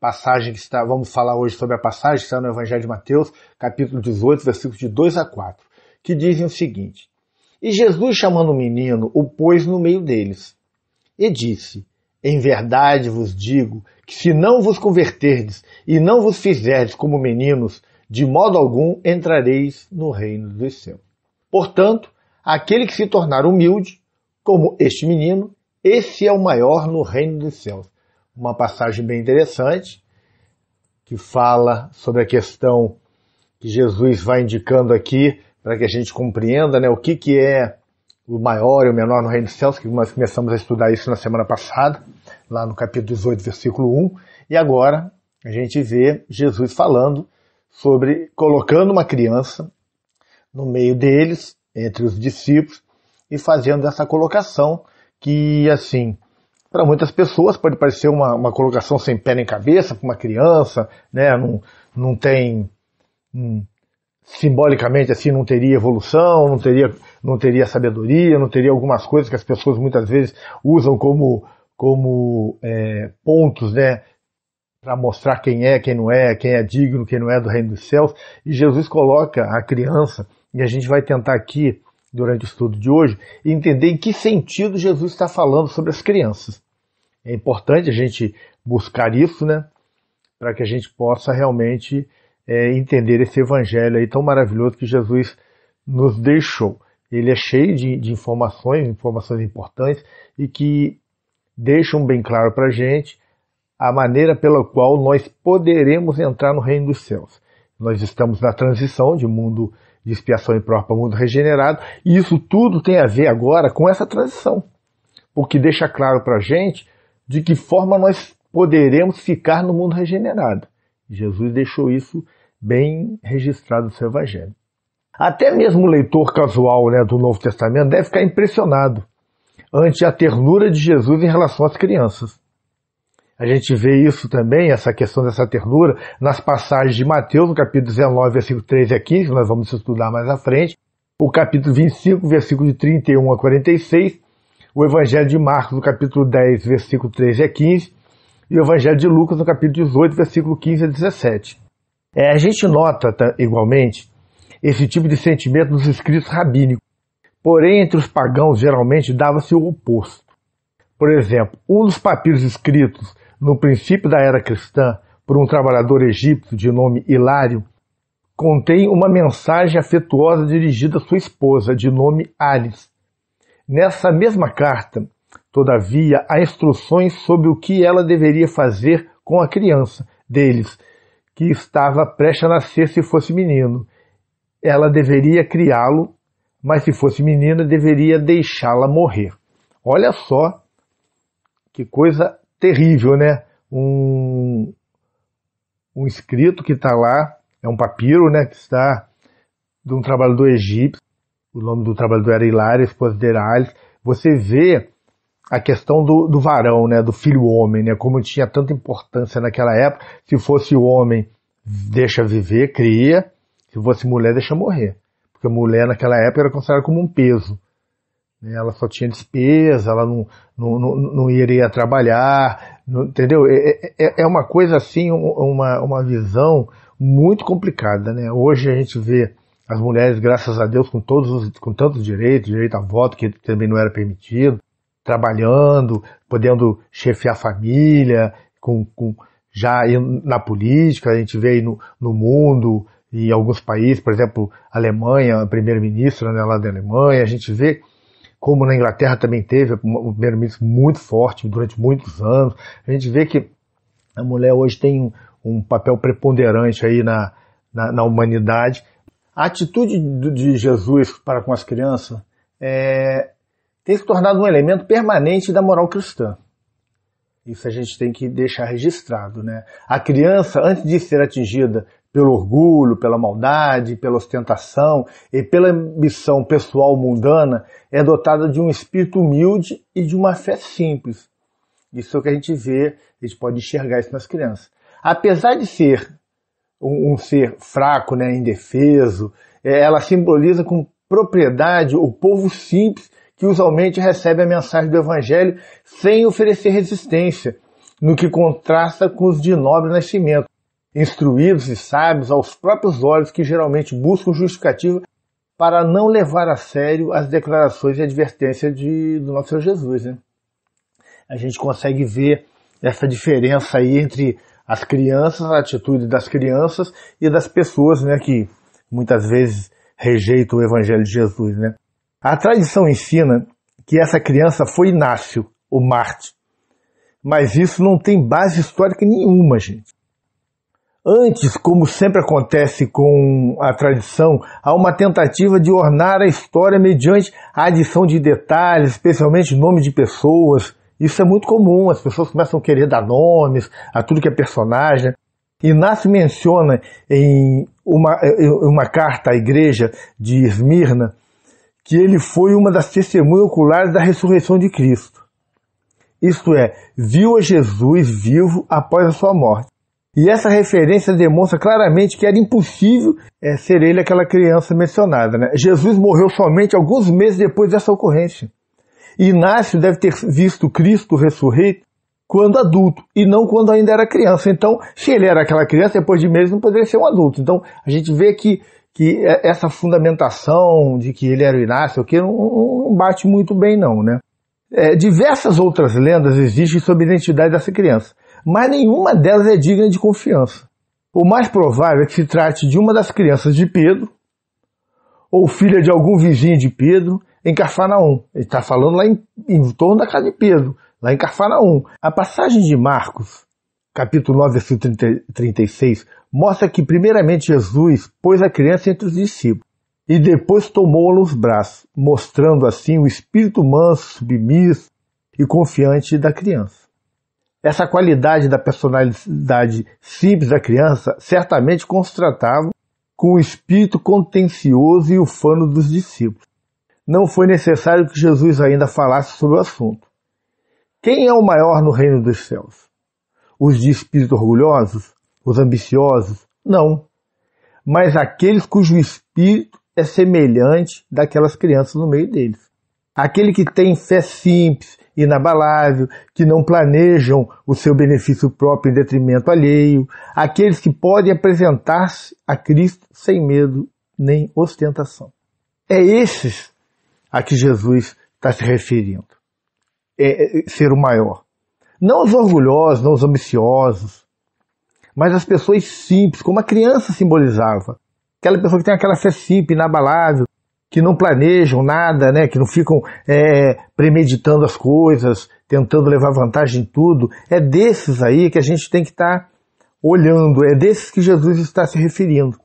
passagem que está, vamos falar hoje sobre a passagem que está no Evangelho de Mateus, capítulo 18, versículos de 2 a 4, que dizem o seguinte: E Jesus, chamando o menino, o pôs no meio deles e disse: Em verdade vos digo que se não vos converterdes e não vos fizerdes como meninos, de modo algum entrareis no reino dos céus. Portanto, aquele que se tornar humilde, como este menino, esse é o maior no reino dos céus uma passagem bem interessante que fala sobre a questão que Jesus vai indicando aqui para que a gente compreenda né, o que, que é o maior e o menor no reino dos céus, que nós começamos a estudar isso na semana passada, lá no capítulo 18, versículo 1, e agora a gente vê Jesus falando sobre colocando uma criança no meio deles, entre os discípulos, e fazendo essa colocação que, assim, para muitas pessoas pode parecer uma, uma colocação sem pé nem cabeça para uma criança, né? Não, não tem hum, simbolicamente assim não teria evolução, não teria não teria sabedoria, não teria algumas coisas que as pessoas muitas vezes usam como como é, pontos, né? Para mostrar quem é, quem não é, quem é digno, quem não é do reino dos céus. E Jesus coloca a criança, e a gente vai tentar aqui durante o estudo de hoje e entender em que sentido Jesus está falando sobre as crianças. É importante a gente buscar isso, né? Para que a gente possa realmente é, entender esse evangelho aí tão maravilhoso que Jesus nos deixou. Ele é cheio de, de informações, informações importantes e que deixam bem claro para a gente a maneira pela qual nós poderemos entrar no reino dos céus. Nós estamos na transição de mundo de expiação e prova para o mundo regenerado, e isso tudo tem a ver agora com essa transição, o que deixa claro para a gente de que forma nós poderemos ficar no mundo regenerado. Jesus deixou isso bem registrado no seu Evangelho. Até mesmo o leitor casual né, do Novo Testamento deve ficar impressionado ante a ternura de Jesus em relação às crianças. A gente vê isso também, essa questão dessa ternura, nas passagens de Mateus, no capítulo 19, versículo 13 a 15, que nós vamos estudar mais à frente, o capítulo 25, versículo de 31 a 46, o Evangelho de Marcos, no capítulo 10, versículo 13 a 15, e o Evangelho de Lucas, no capítulo 18, versículo 15 a 17. É, a gente nota, tá, igualmente, esse tipo de sentimento nos escritos rabínicos. Porém, entre os pagãos, geralmente dava-se o oposto. Por exemplo, um dos papiros escritos no princípio da era cristã por um trabalhador egípcio de nome Hilário, contém uma mensagem afetuosa dirigida à sua esposa, de nome Alice. Nessa mesma carta, todavia, há instruções sobre o que ela deveria fazer com a criança deles, que estava prestes a nascer se fosse menino. Ela deveria criá-lo, mas se fosse menina, deveria deixá-la morrer. Olha só que coisa terrível, né? Um, um escrito que está lá, é um papiro, né? Que está de um trabalhador egípcio. O nome do trabalhador era Hilário, esposa de Você vê a questão do, do varão, né? Do filho homem, né? Como tinha tanta importância naquela época. Se fosse homem, deixa viver, cria. Se fosse mulher, deixa morrer. Porque mulher naquela época era considerada como um peso. Né? ela só tinha despesa, ela não, não, não, não iria trabalhar, não, entendeu? É, é, é, é uma coisa assim, uma, uma visão muito complicada, né? Hoje a gente vê as mulheres, graças a Deus, com todos os, com tantos direitos, direito a voto que também não era permitido, trabalhando, podendo chefiar a família, com, com já na política, a gente vê aí no, no mundo, em alguns países, por exemplo, a Alemanha, a primeira-ministra né, lá da Alemanha, a gente vê como na Inglaterra também teve um primeiro-ministro muito forte durante muitos anos. A gente vê que a mulher hoje tem um, um papel preponderante aí na, na, na humanidade. A atitude de, Jesus para com as crianças é, tem se tornado um elemento permanente da moral cristã. Isso a gente tem que deixar registrado, né? A criança, antes de ser atingida pelo orgulho, pela maldade, pela ostentação e pela ambição pessoal mundana, é dotada de um espírito humilde e de uma fé simples. Isso é o que a gente vê, a gente pode enxergar isso nas crianças. Apesar de ser um, um ser fraco, né, indefeso, é, ela simboliza com propriedade o povo simples que usualmente recebe a mensagem do Evangelho sem oferecer resistência, no que contrasta com os de nobre nascimento, instruídos e sábios aos próprios olhos que geralmente buscam justificativa para não levar a sério as declarações e advertências de, do nosso Senhor Jesus. Né? A gente consegue ver essa diferença aí entre as crianças, a atitude das crianças e das pessoas né, que muitas vezes rejeitam o Evangelho de Jesus. Né? A tradição ensina que essa criança foi Inácio, o Marte. Mas isso não tem base histórica nenhuma, gente. Antes, como sempre acontece com a tradição, há uma tentativa de ornar a história mediante a adição de detalhes, especialmente nomes de pessoas. Isso é muito comum, as pessoas começam a querer dar nomes a tudo que é personagem. Inácio menciona em uma, uma carta à igreja de Esmirna que ele foi uma das testemunhas oculares da ressurreição de Cristo. Isto é, viu a Jesus vivo após a sua morte. E essa referência demonstra claramente que era impossível é, ser ele aquela criança mencionada. Né? Jesus morreu somente alguns meses depois dessa ocorrência. Inácio deve ter visto Cristo ressurreito quando adulto e não quando ainda era criança. Então, se ele era aquela criança, depois de meses não poderia ser um adulto. Então, a gente vê que, que é, essa fundamentação de que ele era o Inácio que não, não bate muito bem, não. Né? É, diversas outras lendas existem sobre a identidade dessa criança mas nenhuma delas é digna de confiança. O mais provável é que se trate de uma das crianças de Pedro, ou filha de algum vizinho de Pedro, em Cafarnaum. Ele está falando lá em, em torno da casa de Pedro, lá em Cafarnaum. A passagem de Marcos, capítulo 9, versículo 30, 36, mostra que primeiramente Jesus pôs a criança entre os discípulos e depois tomou-a nos braços, mostrando assim o espírito manso, submisso e confiante da criança. Essa qualidade da personalidade simples da criança certamente constatava com o espírito contencioso e ufano dos discípulos. Não foi necessário que Jesus ainda falasse sobre o assunto. Quem é o maior no reino dos céus? Os de espírito orgulhosos? Os ambiciosos? Não. Mas aqueles cujo espírito é semelhante daquelas crianças no meio deles. Aquele que tem fé simples inabalável, que não planejam o seu benefício próprio em detrimento alheio, aqueles que podem apresentar-se a Cristo sem medo nem ostentação. É esses a que Jesus está se referindo. É, é ser o maior. Não os orgulhosos, não os ambiciosos, mas as pessoas simples, como a criança simbolizava. Aquela pessoa que tem aquela fé simples, inabalável, que não planejam nada, né? que não ficam é, premeditando as coisas, tentando levar vantagem em tudo. É desses aí que a gente tem que estar tá olhando, é desses que Jesus está se referindo.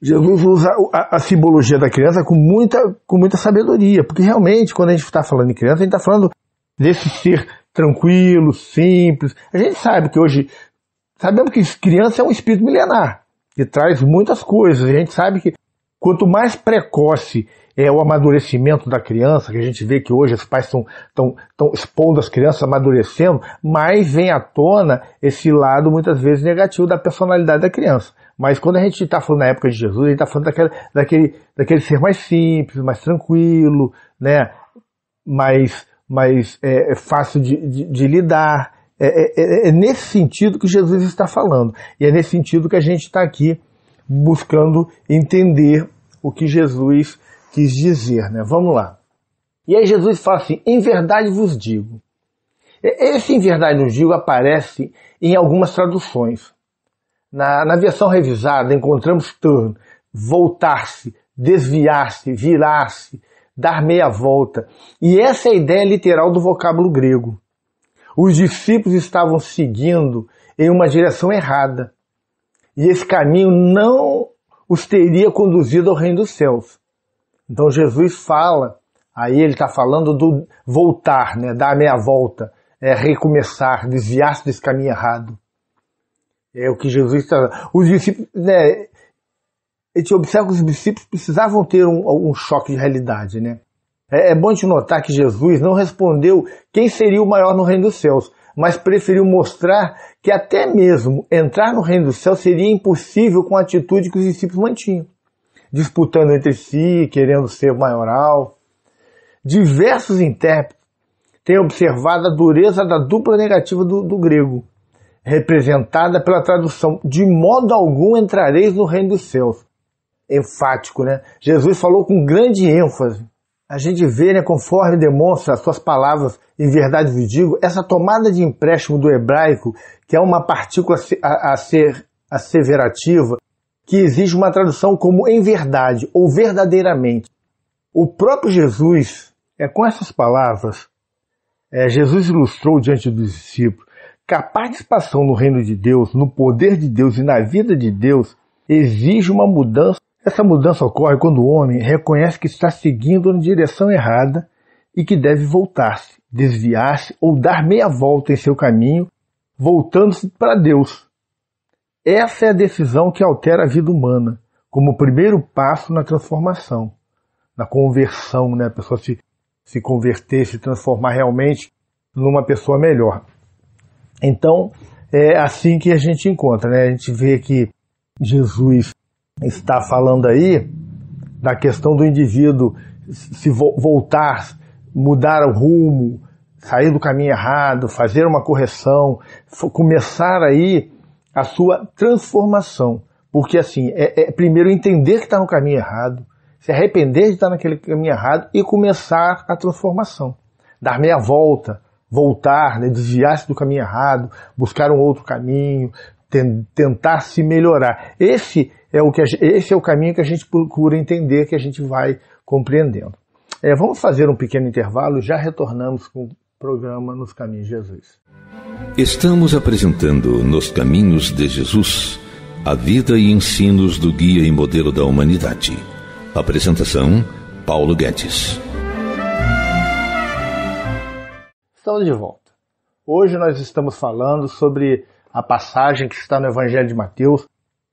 Jesus usa a, a, simbologia da criança com muita, com muita sabedoria, porque realmente, quando a gente está falando em criança, a gente está falando desse ser tranquilo, simples. A gente sabe que hoje, sabemos que criança é um espírito milenar, que traz muitas coisas. A gente sabe que Quanto mais precoce é o amadurecimento da criança, que a gente vê que hoje os pais estão tão, tão expondo as crianças amadurecendo, mais vem à tona esse lado muitas vezes negativo da personalidade da criança. Mas quando a gente está falando na época de Jesus, a gente está falando daquele, daquele, daquele ser mais simples, mais tranquilo, né? mais, mais é, é fácil de, de, de lidar. É, é, é, é nesse sentido que Jesus está falando. E é nesse sentido que a gente está aqui buscando entender o que Jesus quis dizer, né? Vamos lá. E aí Jesus fala assim: em verdade vos digo. Esse em verdade vos digo aparece em algumas traduções. Na, na versão revisada encontramos turn, voltar-se, desviar-se, virar-se, dar meia volta. E essa é a ideia literal do vocábulo grego. Os discípulos estavam seguindo em uma direção errada. E esse caminho não os teria conduzido ao reino dos céus. Então Jesus fala, aí ele está falando do voltar, né, dar a meia volta, é recomeçar, desviar-se desse caminho errado. É o que Jesus está. Os discípulos, né, a gente observa que os discípulos precisavam ter um, um choque de realidade, né? É, é bom de notar que Jesus não respondeu quem seria o maior no reino dos céus, mas preferiu mostrar que até mesmo entrar no reino do céu seria impossível com a atitude que os discípulos mantinham, disputando entre si, querendo ser maioral. Diversos intérpretes têm observado a dureza da dupla negativa do, do grego, representada pela tradução de modo algum entrareis no reino dos céus. Enfático, né? Jesus falou com grande ênfase a gente vê, né, conforme demonstra as suas palavras, em verdade vos digo, essa tomada de empréstimo do hebraico, que é uma partícula a, ser asseverativa, que exige uma tradução como em verdade ou verdadeiramente. O próprio Jesus, é com essas palavras, é, Jesus ilustrou diante dos discípulos que a participação no reino de Deus, no poder de Deus e na vida de Deus exige uma mudança essa mudança ocorre quando o homem reconhece que está seguindo na direção errada e que deve voltar-se, desviar-se ou dar meia volta em seu caminho, voltando-se para Deus. Essa é a decisão que altera a vida humana, como o primeiro passo na transformação, na conversão, né? a pessoa se, se converter, se transformar realmente numa pessoa melhor. Então, é assim que a gente encontra, né? A gente vê que Jesus está falando aí da questão do indivíduo se voltar, mudar o rumo, sair do caminho errado, fazer uma correção, começar aí a sua transformação. Porque assim, é, é primeiro entender que está no caminho errado, se arrepender de estar tá naquele caminho errado e começar a transformação. Dar meia volta, voltar, né, desviar-se do caminho errado, buscar um outro caminho, tentar se melhorar. Esse é o que gente, esse é o caminho que a gente procura entender, que a gente vai compreendendo. É, vamos fazer um pequeno intervalo, já retornamos com o programa Nos Caminhos de Jesus. Estamos apresentando Nos Caminhos de Jesus, a vida e ensinos do guia e modelo da humanidade. Apresentação Paulo Guedes. Estamos de volta. Hoje nós estamos falando sobre a passagem que está no Evangelho de Mateus,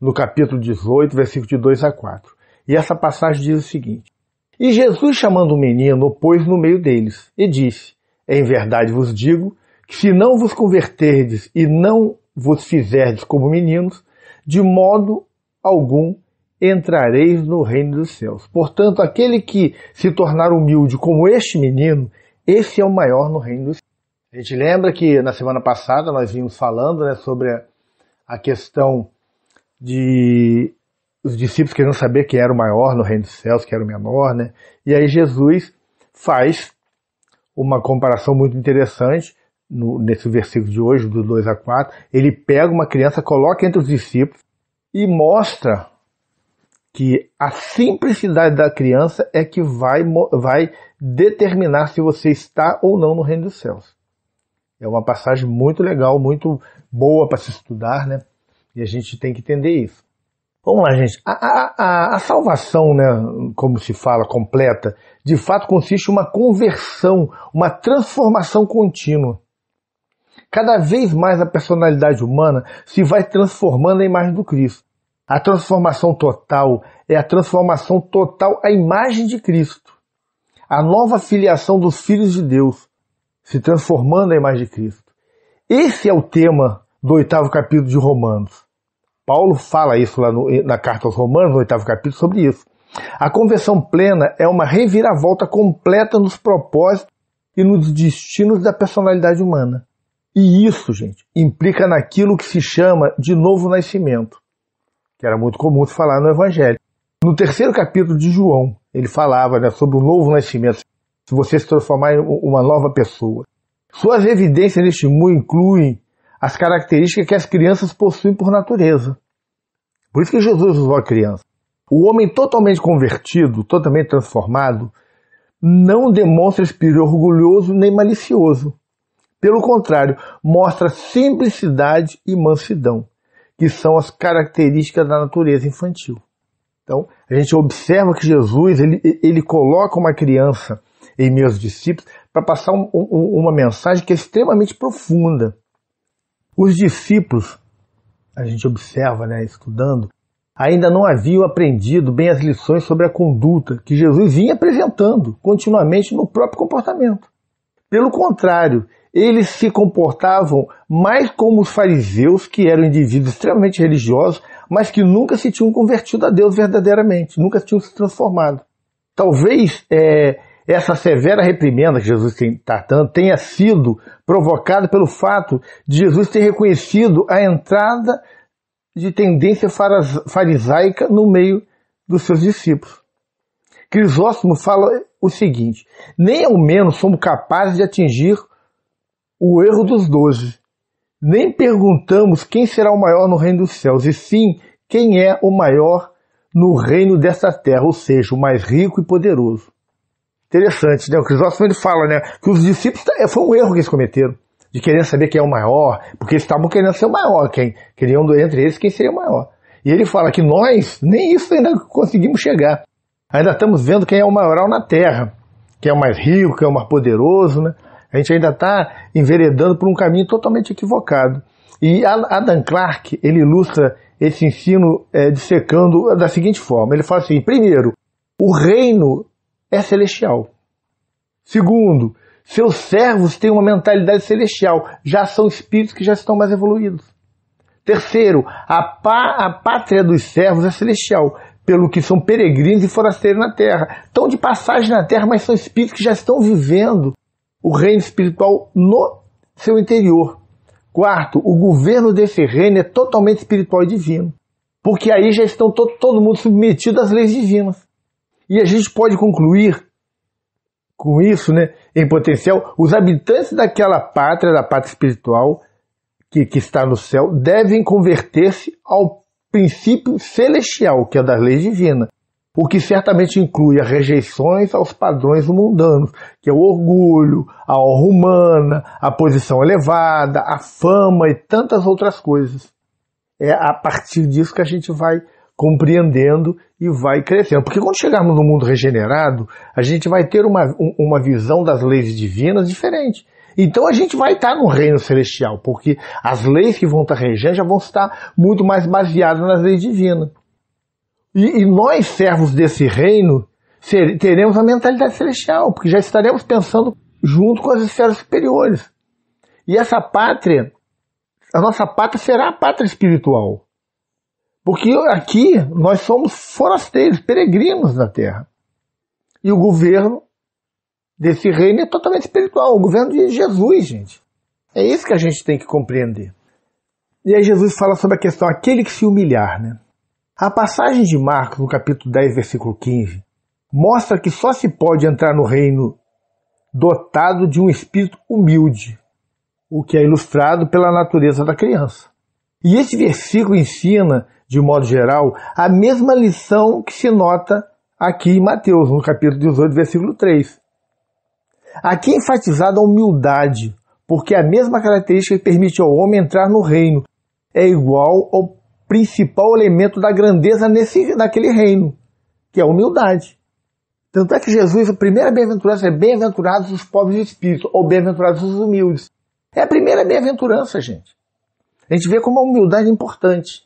no capítulo 18, versículo de 2 a 4. E essa passagem diz o seguinte: E Jesus, chamando o menino, pôs no meio deles e disse: Em verdade vos digo que se não vos converterdes e não vos fizerdes como meninos, de modo algum entrareis no reino dos céus. Portanto, aquele que se tornar humilde como este menino, esse é o maior no reino dos céus. A gente lembra que na semana passada nós vimos falando né, sobre a questão de os discípulos querendo saber quem era o maior no reino dos céus, quem era o menor, né? E aí Jesus faz uma comparação muito interessante no, nesse versículo de hoje, do 2 a 4. Ele pega uma criança, coloca entre os discípulos e mostra que a simplicidade da criança é que vai, vai determinar se você está ou não no reino dos céus. É uma passagem muito legal, muito boa para se estudar, né? E a gente tem que entender isso. Vamos lá, gente. A, a, a, salvação, né, como se fala, completa, de fato consiste em uma conversão, uma transformação contínua. Cada vez mais a personalidade humana se vai transformando à imagem do Cristo. A transformação total é a transformação total à imagem de Cristo. A nova filiação dos filhos de Deus, se transformando à imagem de Cristo. Esse é o tema do oitavo capítulo de Romanos Paulo fala isso lá no, na carta aos Romanos, no oitavo capítulo, sobre isso. A conversão plena é uma reviravolta completa nos propósitos e nos destinos da personalidade humana. E isso, gente, implica naquilo que se chama de novo nascimento, que era muito comum se falar no Evangelho. No terceiro capítulo de João, ele falava né, sobre o novo nascimento, se você se transformar em uma nova pessoa. Suas evidências neste mundo incluem as características que as crianças possuem por natureza. Por isso que Jesus usou a criança. O homem totalmente convertido, totalmente transformado, não demonstra espírito orgulhoso nem malicioso. Pelo contrário, mostra simplicidade e mansidão, que são as características da natureza infantil. Então, a gente observa que Jesus ele, ele coloca uma criança em meus discípulos para passar um, um, uma mensagem que é extremamente profunda. Os discípulos, a gente observa, né, estudando, ainda não haviam aprendido bem as lições sobre a conduta que Jesus vinha apresentando continuamente no próprio comportamento. Pelo contrário, eles se comportavam mais como os fariseus, que eram indivíduos extremamente religiosos, mas que nunca se tinham convertido a Deus verdadeiramente, nunca tinham se transformado. Talvez é, essa severa reprimenda que Jesus está dando tenha sido provocada pelo fato de Jesus ter reconhecido a entrada de tendência farisaica no meio dos seus discípulos. Crisóstomo fala o seguinte: nem ao menos somos capazes de atingir o erro dos doze. Nem perguntamos quem será o maior no reino dos céus, e sim quem é o maior no reino desta terra, ou seja, o mais rico e poderoso. Interessante, né? O Crisóstomo ele fala, né, que os discípulos é, foi um erro que eles cometeram de querer saber quem é o maior, porque eles estavam querendo ser o maior, quem queriam entre eles quem seria o maior. E ele fala que nós nem isso ainda conseguimos chegar. Ainda estamos vendo quem é o maioral na Terra, quem é o mais rico, quem é o mais poderoso, né? A gente ainda está enveredando por um caminho totalmente equivocado. E Adam Clark ele ilustra esse ensino é, dissecando da seguinte forma: ele fala assim, primeiro, o reino é celestial. Segundo, seus servos têm uma mentalidade celestial, já são espíritos que já estão mais evoluídos. Terceiro, a, pá, a pátria dos servos é celestial, pelo que são peregrinos e forasteiros na terra. Estão de passagem na terra, mas são espíritos que já estão vivendo o reino espiritual no seu interior. Quarto, o governo desse reino é totalmente espiritual e divino, porque aí já estão todo mundo submetido às leis divinas. E a gente pode concluir com isso, né, em potencial, os habitantes daquela pátria, da pátria espiritual que, que está no céu, devem converter-se ao princípio celestial, que é da lei divina, o que certamente inclui as rejeições aos padrões mundanos, que é o orgulho, a honra humana, a posição elevada, a fama e tantas outras coisas. É a partir disso que a gente vai compreendendo e vai crescendo. Porque quando chegarmos no mundo regenerado, a gente vai ter uma, uma visão das leis divinas diferente. Então a gente vai estar no reino celestial, porque as leis que vão estar regendo já vão estar muito mais baseadas nas leis divinas. E, e nós, servos desse reino, ser, teremos a mentalidade celestial, porque já estaremos pensando junto com as esferas superiores. E essa pátria, a nossa pátria será a pátria espiritual. Porque aqui nós somos forasteiros, peregrinos na terra. E o governo desse reino é totalmente espiritual, o governo de Jesus, gente. É isso que a gente tem que compreender. E aí Jesus fala sobre a questão aquele que se humilhar, né? A passagem de Marcos, no capítulo 10, versículo 15, mostra que só se pode entrar no reino dotado de um espírito humilde, o que é ilustrado pela natureza da criança. E esse versículo ensina de modo geral, a mesma lição que se nota aqui em Mateus, no capítulo 18, versículo 3. Aqui é enfatizada a humildade, porque é a mesma característica que permite ao homem entrar no reino é igual ao principal elemento da grandeza nesse, naquele reino, que é a humildade. Tanto é que Jesus, a primeira bem-aventurança é bem-aventurados os pobres de espírito, ou bem-aventurados os humildes. É a primeira bem-aventurança, gente. A gente vê como a humildade é importante.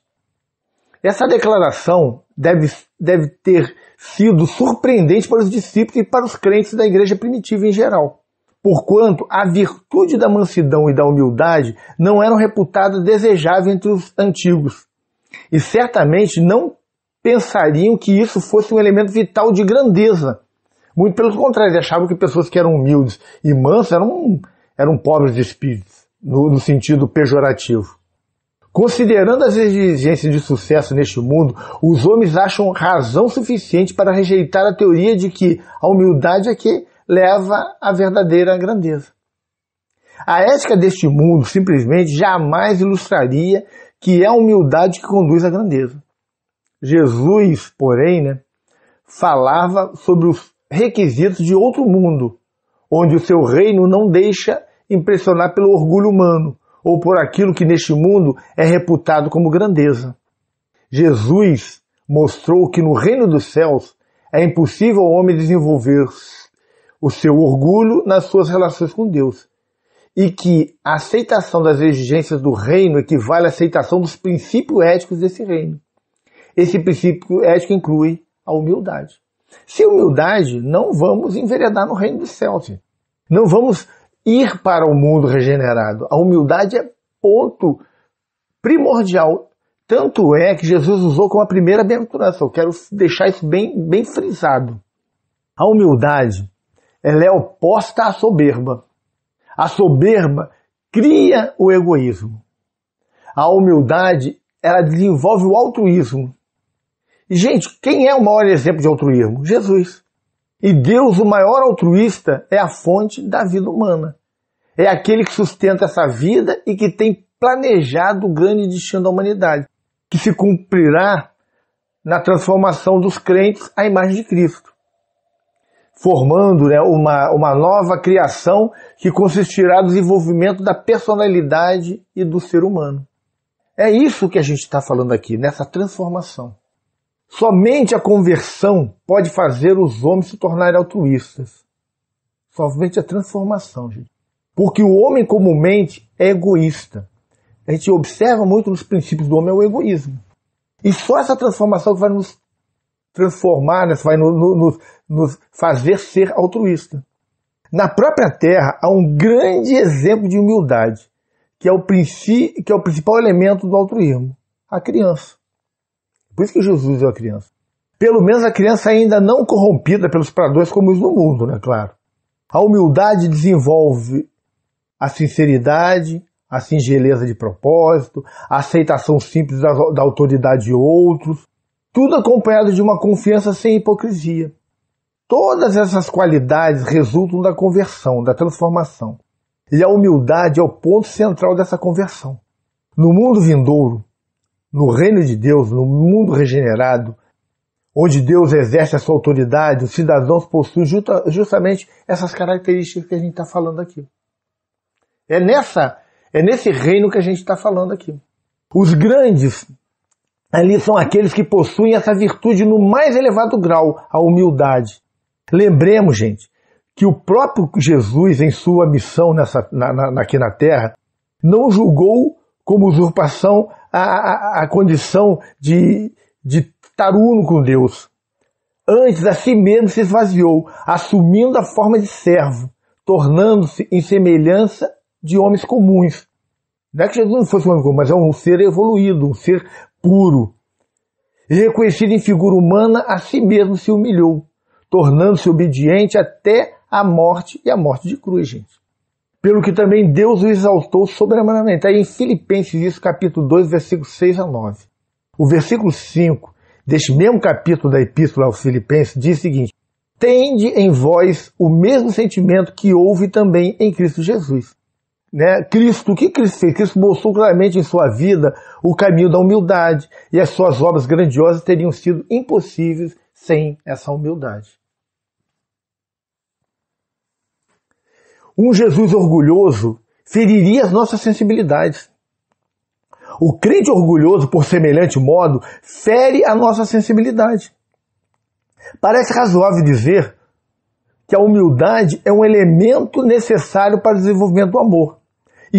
Essa declaração deve, deve ter sido surpreendente para os discípulos e para os crentes da igreja primitiva em geral. Porquanto a virtude da mansidão e da humildade não eram reputadas desejáveis entre os antigos, e certamente não pensariam que isso fosse um elemento vital de grandeza. Muito pelo contrário, achavam que pessoas que eram humildes e mansas eram, eram pobres de espírito, no, no sentido pejorativo. Considerando as exigências de sucesso neste mundo, os homens acham razão suficiente para rejeitar a teoria de que a humildade é que leva à verdadeira grandeza. A ética deste mundo simplesmente jamais ilustraria que é a humildade que conduz à grandeza. Jesus, porém, né, falava sobre os requisitos de outro mundo, onde o seu reino não deixa impressionar pelo orgulho humano, ou por aquilo que neste mundo é reputado como grandeza. Jesus mostrou que no reino dos céus é impossível o homem desenvolver o seu orgulho nas suas relações com Deus e que a aceitação das exigências do reino equivale à aceitação dos princípios éticos desse reino. Esse princípio ético inclui a humildade. Sem humildade, não vamos enveredar no reino dos céus. Não vamos ir para o mundo regenerado. A humildade é ponto primordial. Tanto é que Jesus usou como a primeira bem-aventurança. Eu quero deixar isso bem, bem frisado. A humildade ela é oposta à soberba. A soberba cria o egoísmo. A humildade ela desenvolve o altruísmo. E, gente, quem é o maior exemplo de altruísmo? Jesus. E Deus, o maior altruísta, é a fonte da vida humana é aquele que sustenta essa vida e que tem planejado o grande destino da humanidade, que se cumprirá na transformação dos crentes à imagem de Cristo, formando né, uma, uma nova criação que consistirá no desenvolvimento da personalidade e do ser humano. É isso que a gente está falando aqui, nessa transformação. Somente a conversão pode fazer os homens se tornarem altruístas. Somente a transformação, gente. Porque o homem comumente é egoísta. A gente observa muito nos princípios do homem é o egoísmo. E só essa transformação que vai nos transformar, né? vai nos, nos fazer ser altruísta. Na própria Terra há um grande exemplo de humildade, que é o, que é o principal elemento do altruísmo, a criança. Por isso que Jesus é a criança. Pelo menos a criança ainda não corrompida pelos pradores comuns do mundo, né? Claro. A humildade desenvolve a sinceridade, a singeleza de propósito, a aceitação simples da, da autoridade de outros, tudo acompanhado de uma confiança sem hipocrisia. Todas essas qualidades resultam da conversão, da transformação. E a humildade é o ponto central dessa conversão. No mundo vindouro, no reino de Deus, no mundo regenerado, onde Deus exerce a sua autoridade, os cidadãos possuem justamente essas características que a gente está falando aqui. É nessa, é nesse reino que a gente está falando aqui. Os grandes ali são aqueles que possuem essa virtude no mais elevado grau, a humildade. Lembremos, gente, que o próprio Jesus, em sua missão nessa, na, na, aqui na Terra, não julgou como usurpação a, a, a condição de, de uno com Deus. Antes, a si mesmo se esvaziou, assumindo a forma de servo, tornando-se em semelhança de homens comuns. Não é que Jesus não fosse um homem comum, mas é um ser evoluído, um ser puro. E reconhecido em figura humana, a si mesmo se humilhou, tornando-se obediente até a morte e a morte de cruz, gente. Pelo que também Deus o exaltou soberanamente. aí em Filipenses, isso, capítulo 2, versículo 6 a 9. O versículo 5 deste mesmo capítulo da Epístola aos Filipenses diz o seguinte: Tende em vós o mesmo sentimento que houve também em Cristo Jesus né? Cristo, o que Cristo fez? Cristo mostrou claramente em sua vida o caminho da humildade e as suas obras grandiosas teriam sido impossíveis sem essa humildade. Um Jesus orgulhoso feriria as nossas sensibilidades. O crente orgulhoso, por semelhante modo, fere a nossa sensibilidade. Parece razoável dizer que a humildade é um elemento necessário para o desenvolvimento do amor.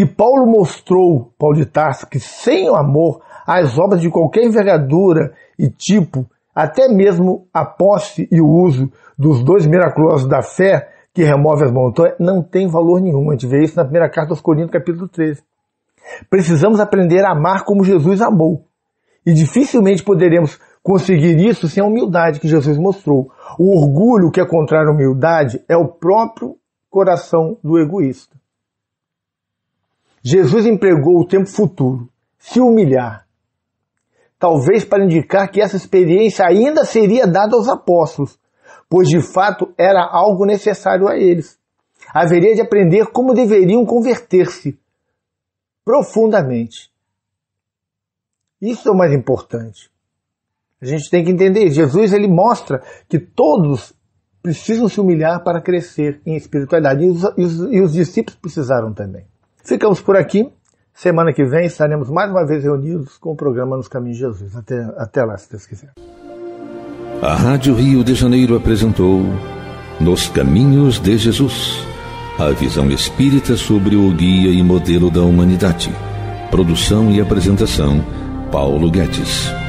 E Paulo mostrou, Paulo de Tarso, que sem o amor, as obras de qualquer envergadura e tipo, até mesmo a posse e o uso dos dois miraculosos da fé que remove as montanhas, não tem valor nenhum. A gente vê isso na primeira carta aos Coríntios, capítulo 13. Precisamos aprender a amar como Jesus amou. E dificilmente poderemos conseguir isso sem a humildade que Jesus mostrou. O orgulho que é contrário à humildade é o próprio coração do egoísta. Jesus empregou o tempo futuro, se humilhar, talvez para indicar que essa experiência ainda seria dada aos apóstolos, pois de fato era algo necessário a eles. Haveria de aprender como deveriam converter-se profundamente. Isso é o mais importante. A gente tem que entender. Jesus ele mostra que todos precisam se humilhar para crescer em espiritualidade e os, e os, e os discípulos precisaram também. Ficamos por aqui. Semana que vem estaremos mais uma vez reunidos com o programa Nos Caminhos de Jesus. Até, até lá, se Deus quiser. A Rádio Rio de Janeiro apresentou Nos Caminhos de Jesus a visão espírita sobre o guia e modelo da humanidade. Produção e apresentação, Paulo Guedes.